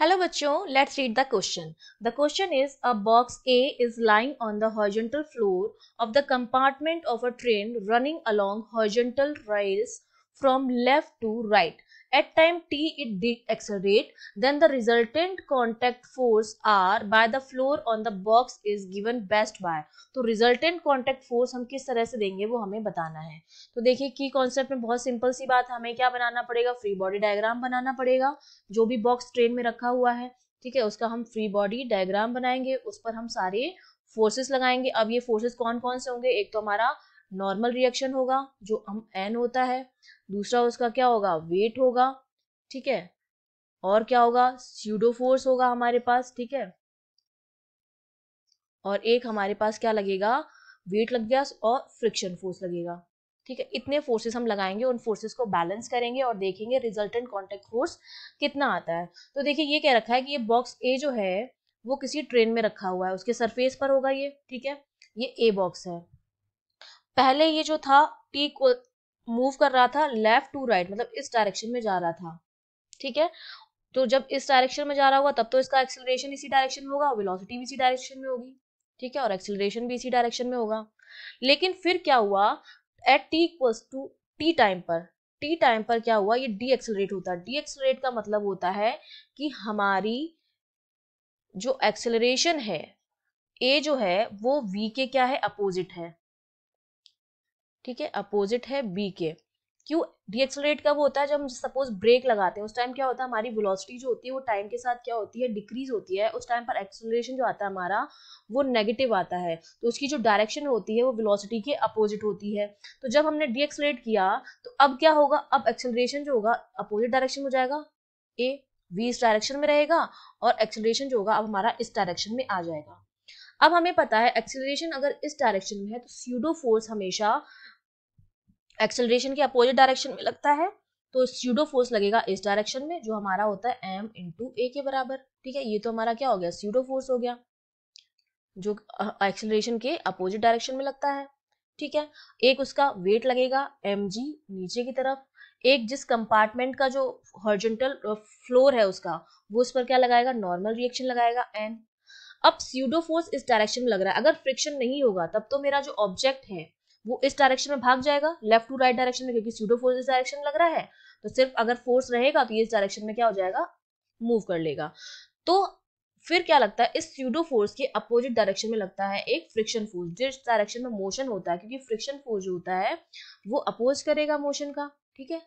Hello bachcho, let's read the question. The question is a box A is lying on the horizontal floor of the compartment of a train running along horizontal rails from left to right. at time t it did accelerate then the resultant contact force r by the floor on the box is given best by तो resultant contact force हम किस तरह से देंगे वो हमें बताना है तो देखिए की कॉन्सेप्ट में बहुत सिंपल सी बात हमें क्या बनाना पड़ेगा फ्री बॉडी डायग्राम बनाना पड़ेगा जो भी बॉक्स ट्रेन में रखा हुआ है ठीक है उसका हम फ्री बॉडी डायग्राम बनाएंगे उस पर हम सारे फोर्सेस लगाएंगे अब ये फोर्सेस कौन कौन से होंगे एक तो हमारा नॉर्मल रिएक्शन होगा जो हम एन होता है दूसरा उसका क्या होगा वेट होगा ठीक है और क्या होगा स्यूडोफोर्स होगा हमारे पास ठीक है और एक हमारे पास क्या लगेगा वेट लग गया और फ्रिक्शन फोर्स लगेगा ठीक है इतने फोर्सेस हम लगाएंगे उन फोर्सेस को बैलेंस करेंगे और देखेंगे रिजल्टेंट कॉन्टेक्ट फोर्स कितना आता है तो देखिए ये कह रखा है कि ये बॉक्स ए जो है वो किसी ट्रेन में रखा हुआ है उसके सरफेस पर होगा ये ठीक है ये ए बॉक्स है पहले ये जो था टी को मूव कर रहा था लेफ्ट टू राइट मतलब इस डायरेक्शन में जा रहा था ठीक है तो जब इस डायरेक्शन में जा रहा होगा तब तो इसका एक्सिलेशन इसी डायरेक्शन में होगा वेलोसिटी भी इसी डायरेक्शन में होगी ठीक है और एक्सिलेशन भी इसी डायरेक्शन में होगा लेकिन फिर क्या हुआ at T equals to T time पर टी टाइम पर क्या हुआ ये डी एक्सलरेट होता है डी एक्सलरेट का मतलब होता है कि हमारी जो एक्सेलरेशन है ए जो है वो वी के क्या है अपोजिट है ठीक है अपोजिट है बी के क्यों डीएक्सलरेट कब होता है जब हम सपोज ब्रेक लगाते हैं उस टाइम क्या होता है हमारी वेलोसिटी जो होती है वो टाइम के साथ क्या होती है डिक्रीज होती है उस टाइम पर एक्सलरेशन जो आता है हमारा वो नेगेटिव आता है तो उसकी जो डायरेक्शन होती है वो वेलोसिटी के अपोजिट होती है तो जब हमने डीएक्सलरेट किया तो अब क्या होगा अब एक्सलरेशन जो होगा अपोजिट डायरेक्शन हो जाएगा ए वी इस डायरेक्शन में रहेगा और एक्सलरेशन जो होगा अब हमारा इस डायरेक्शन में आ जाएगा अब हमें पता है एक्सीलरेशन अगर इस डायरेक्शन में है तो स्यूडो फोर्स हमेशा एक्सेलरेशन के अपोजिट डायरेक्शन में लगता है तो स्यूडो फोर्स लगेगा इस डायरेक्शन में जो हमारा होता है एम इंटू ए के बराबर ठीक है ये तो हमारा क्या हो गया स्यूडो फोर्स हो गया जो एक्सेलरेशन के अपोजिट डायरेक्शन में लगता है ठीक है एक उसका वेट लगेगा एम जी नीचे की तरफ एक जिस कंपार्टमेंट का जो हॉर्जेंटल फ्लोर है उसका वो उस पर क्या लगाएगा नॉर्मल रिएक्शन लगाएगा एन अब स्यूडो फोर्स इस डायरेक्शन में लग रहा है अगर फ्रिक्शन नहीं होगा तब तो मेरा जो ऑब्जेक्ट है वो इस डायरेक्शन में भाग जाएगा लेफ्ट टू राइट डायरेक्शन में क्योंकि स्यूडो फोर्स इस डायरेक्शन लग रहा है तो सिर्फ अगर फोर्स रहेगा तो ये इस डायरेक्शन में क्या हो जाएगा मूव कर लेगा तो फिर क्या लगता है इस स्यूडो फोर्स के अपोजिट डायरेक्शन में लगता है एक फ्रिक्शन फोर्स जिस डायरेक्शन में मोशन होता है क्योंकि फ्रिक्शन फोर्स जो होता है वो अपोज करेगा मोशन का ठीक है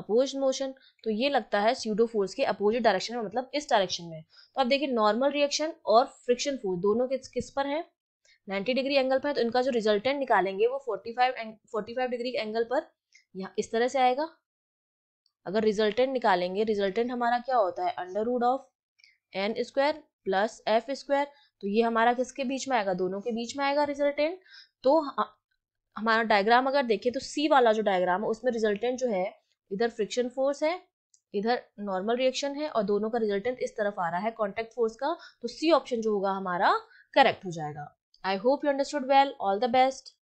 अपोज मोशन तो ये लगता है स्यूडो फोर्स के अपोजिट डायरेक्शन में मतलब इस डायरेक्शन में तो आप देखिए नॉर्मल रिएक्शन और फ्रिक्शन फोर्स दोनों किस किस पर है 90 डिग्री एंगल पर है तो इनका जो रिजल्टेंट निकालेंगे वो 45 45 डिग्री एंगल पर यहाँ इस तरह से आएगा अगर रिजल्टेंट निकालेंगे रिजल्टेंट हमारा क्या होता है under root of N square plus F square तो ये हमारा किसके बीच में आएगा दोनों के बीच में आएगा रिजल्टेंट तो हमारा डायग्राम अगर देखें तो सी वाला जो डायग्राम है उसमें रिजल्टेंट जो है इधर फ्रिक्शन फोर्स है इधर नॉर्मल रिएक्शन है और दोनों का रिजल्टेंट इस तरफ आ रहा है कॉन्टेक्ट फोर्स का तो सी ऑप्शन जो होगा हमारा करेक्ट हो जाएगा I hope you understood well. All the best.